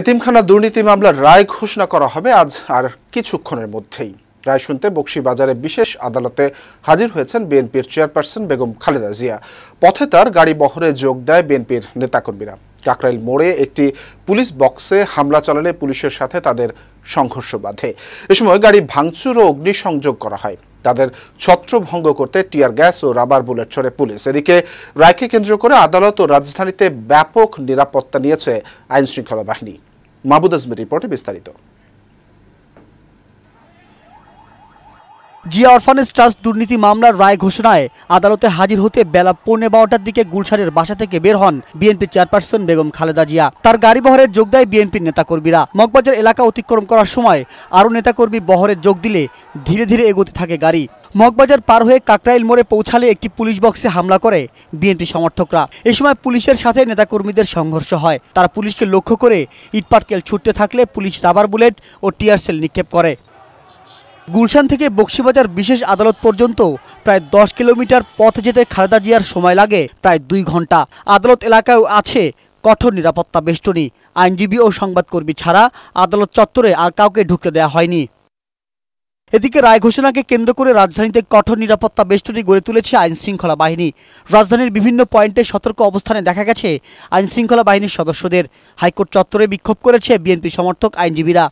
এতিমখানা দুর্নীতি মামলার রায় ঘোষণা করা হবে আজ আর কিছুক্ষণের মধ্যেই রায় শুনতে বাজারে বিশেষ আদালতে হাজির হয়েছেন বিএনপির চেয়ারপারসন বেগম খালেদা জিয়া পথে তার গাড়ি বহরে যোগ দেয় বিএনপির নেতাকর্মীরা কাকরাইল মোড়ে একটি পুলিশ বক্সে হামলা চালালে পুলিশের সাথে তাদের সংঘর্ষ বাধে এ সময় গাড়ি ভাঙচুর ও অগ্নিসংযোগ করা হয় তাদের ছত্রভঙ্গ করতে টিয়ার গ্যাস ও রাবার বুলেট ছড়ে পুলিশ এদিকে রায়কে কেন্দ্র করে আদালত ও রাজধানীতে ব্যাপক নিরাপত্তা নিয়েছে আইনশৃঙ্খলা বাহিনী মাহবুদ আজমের রিপোর্টে বিস্তারিত জিয়া অরফানেজ ট্রাস্ট দুর্নীতি মামলার রায় ঘোষণায় আদালতে হাজির হতে বেলা পৌনে বারোটার দিকে গুলশানের বাসা থেকে বের হন বিএনপি চেয়ারপারসন বেগম খালেদা জিয়া তার গাড়ি বহরের যোগ দেয় বিএনপির নেতাকর্মীরা মগবাজার এলাকা অতিক্রম করার সময় আরও নেতাকর্মী বহরে যোগ দিলে ধীরে ধীরে এগোতে থাকে গাড়ি মগবাজার পার হয়ে কাকরাইল মোড়ে পৌঁছালে একটি পুলিশ বক্সে হামলা করে বিএনপি সমর্থকরা এ সময় পুলিশের সাথে নেতাকর্মীদের সংঘর্ষ হয় তারা পুলিশকে লক্ষ্য করে ইটপাটকেল ছুটতে থাকলে পুলিশ রাবার বুলেট ও টিয়ারসেল নিক্ষেপ করে গুলশান থেকে বক্সিবাজার বিশেষ আদালত পর্যন্ত প্রায় দশ কিলোমিটার পথ যেতে খালেদা জিয়ার সময় লাগে প্রায় দুই ঘন্টা আদালত এলাকায়ও আছে কঠোর নিরাপত্তা বেষ্টনী আইনজীবী ও সংবাদকর্মী ছাড়া আদালত চত্বরে আর কাউকে ঢুকতে দেওয়া হয়নি এদিকে রায় ঘোষণাকে কেন্দ্র করে রাজধানীতে কঠোর নিরাপত্তা বেষ্টনী গড়ে তুলেছে আইন শৃঙ্খলা বাহিনী রাজধানীর বিভিন্ন পয়েন্টে সতর্ক অবস্থানে দেখা গেছে আইন শৃঙ্খলা বাহিনীর সদস্যদের হাইকোর্ট চত্বরে বিক্ষোভ করেছে বিএনপি সমর্থক আইনজীবীরা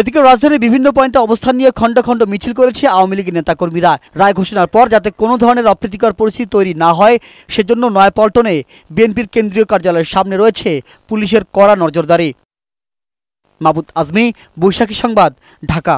এদিকে রাজধানীর বিভিন্ন পয়েন্টে অবস্থান নিয়ে খণ্ড খণ্ড মিছিল করেছে আওয়ামী লীগ নেতাকর্মীরা রায় ঘোষণার পর যাতে কোনো ধরনের অপ্রীতিকর পরিস্থিতি তৈরি না হয় সেজন্য নয়াপল্টনে বিএনপির কেন্দ্রীয় কার্যালয়ের সামনে রয়েছে পুলিশের কড়া নজরদারি মাবুদ আজমি বৈশাখী সংবাদ ঢাকা